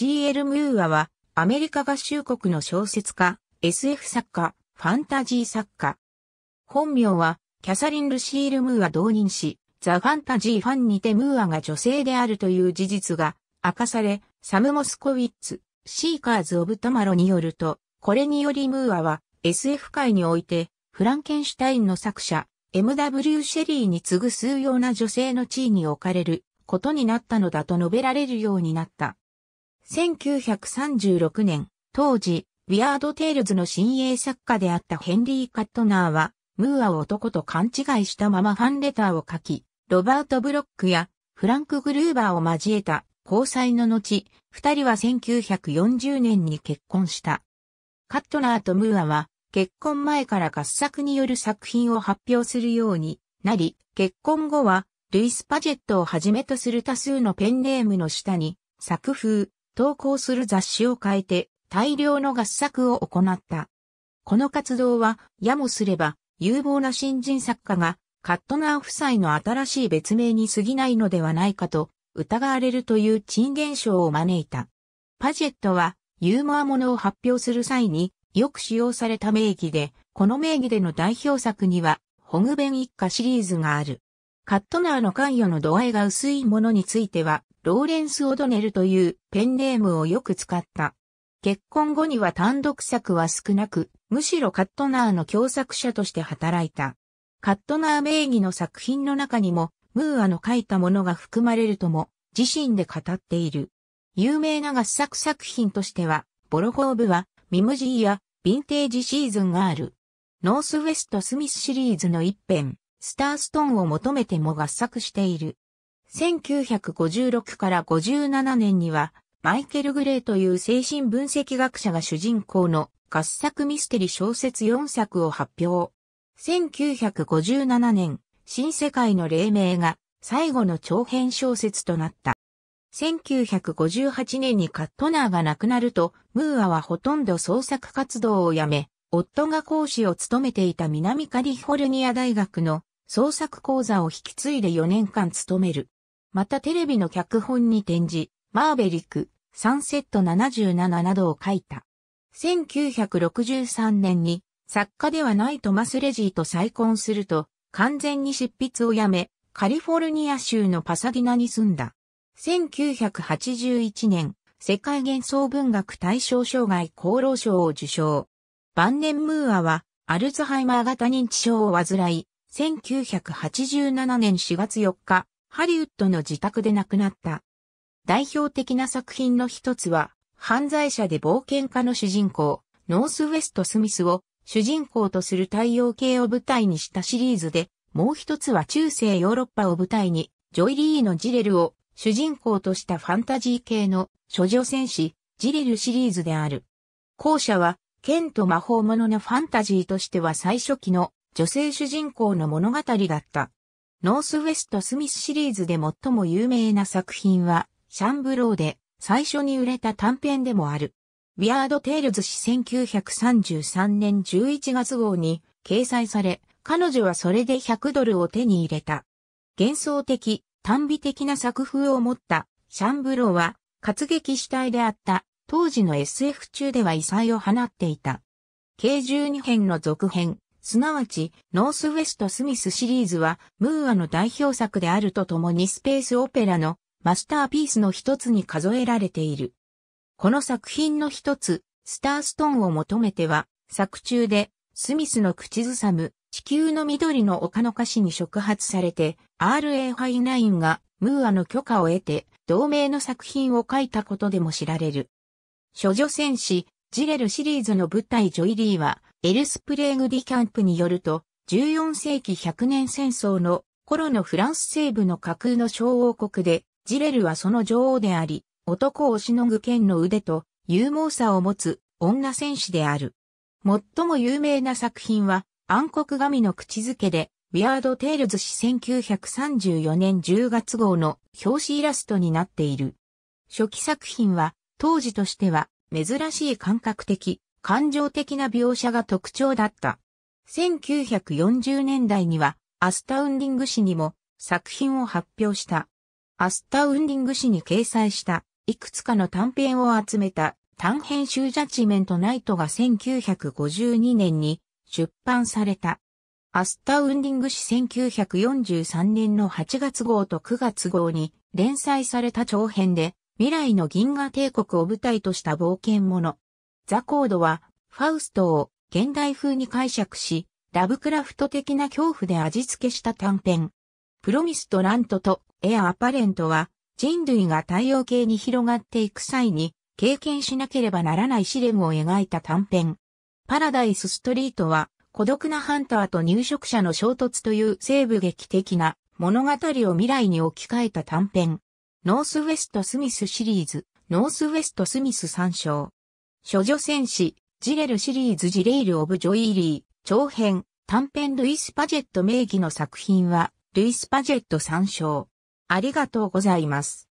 C.L. ムーアは、アメリカ合衆国の小説家、SF 作家、ファンタジー作家。本名は、キャサリン・ルシール・ムーア同人誌、ザ・ファンタジーファンにてムーアが女性であるという事実が明かされ、サム・モスコウィッツ、シーカーズ・オブ・トマロによると、これによりムーアは SF 界において、フランケンシュタインの作者、M.W. シェリーに次ぐ数様な女性の地位に置かれることになったのだと述べられるようになった。1936年、当時、ウィアード・テイルズの新鋭作家であったヘンリー・カットナーは、ムーアを男と勘違いしたままファンレターを書き、ロバート・ブロックやフランク・グルーバーを交えた交際の後、二人は1940年に結婚した。カットナーとムーアは結婚前から合作による作品を発表するようになり、結婚後はルイス・パジェットをはじめとする多数のペンネームの下に作風、投稿する雑誌を変えて大量の合作を行った。この活動は、やもすれば、有望な新人作家が、カットナー夫妻の新しい別名に過ぎないのではないかと、疑われるという珍現象を招いた。パジェットは、ユーモアものを発表する際に、よく使用された名義で、この名義での代表作には、ホグベン一家シリーズがある。カットナーの関与の度合いが薄いものについては、ローレンス・オドネルというペンネームをよく使った。結婚後には単独作は少なく、むしろカットナーの共作者として働いた。カットナー名義の作品の中にも、ムーアの書いたものが含まれるとも、自身で語っている。有名な合作作品としては、ボロホーブは、ミムジーや、ヴィンテージシーズンがある。ノースウェストスミスシリーズの一編、スターストーンを求めても合作している。1956から57年には、マイケル・グレーという精神分析学者が主人公の合作ミステリ小説4作を発表。1957年、新世界の黎明が最後の長編小説となった。1958年にカットナーが亡くなると、ムーアはほとんど創作活動をやめ、夫が講師を務めていた南カリフォルニア大学の創作講座を引き継いで4年間務める。またテレビの脚本に展示、マーベリック、サンセット77などを書いた。1963年に作家ではないトマス・レジーと再婚すると、完全に執筆をやめ、カリフォルニア州のパサディナに住んだ。1981年、世界幻想文学大賞障害厚労賞を受賞。晩年ムーアは、アルツハイマー型認知症を患い、1987年4月4日、ハリウッドの自宅で亡くなった。代表的な作品の一つは、犯罪者で冒険家の主人公、ノースウェスト・スミスを主人公とする太陽系を舞台にしたシリーズで、もう一つは中世ヨーロッパを舞台に、ジョイリーのジレルを主人公としたファンタジー系の諸女戦士、ジレルシリーズである。後者は、剣と魔法物のファンタジーとしては最初期の女性主人公の物語だった。ノースウェスト・スミスシリーズで最も有名な作品は、シャンブローで最初に売れた短編でもある。ウィアード・テイルズ氏1933年11月号に掲載され、彼女はそれで100ドルを手に入れた。幻想的、短美的な作風を持ったシャンブローは活劇主体であった当時の SF 中では異彩を放っていた。計12編の続編、すなわち、ノースウェストスミスシリーズは、ムーアの代表作であるとともにスペースオペラのマスターピースの一つに数えられている。この作品の一つ、スターストーンを求めては、作中で、スミスの口ずさむ、地球の緑の丘の歌詞に触発されて、RA59 がムーアの許可を得て、同名の作品を書いたことでも知られる。処女戦士、ジレルシリーズの舞台ジョイリーは、エルスプレーグ・ディ・キャンプによると、14世紀100年戦争の頃のフランス西部の架空の小王国で、ジレルはその女王であり、男をしのぐ剣の腕と勇猛さを持つ女戦士である。最も有名な作品は、暗黒神の口づけで、ウィアード・テイルズ氏1934年10月号の表紙イラストになっている。初期作品は、当時としては、珍しい感覚的、感情的な描写が特徴だった。1940年代には、アスタウンディング誌にも作品を発表した。アスタウンディング誌に掲載したいくつかの短編を集めた短編集ジャッジメントナイトが1952年に出版された。アスタウンディング誌1943年の8月号と9月号に連載された長編で未来の銀河帝国を舞台とした冒険者。ザコードは、ファウストを現代風に解釈し、ラブクラフト的な恐怖で味付けした短編。プロミスとラントとエアアパレントは、人類が太陽系に広がっていく際に、経験しなければならない試練を描いた短編。パラダイスストリートは、孤独なハンターと入植者の衝突という西部劇的な物語を未来に置き換えた短編。ノースウェストスミスシリーズ、ノースウェストスミス参照。処女戦士、ジレルシリーズジレイル・オブ・ジョイリー、長編、短編ルイス・パジェット名義の作品は、ルイス・パジェット参照。ありがとうございます。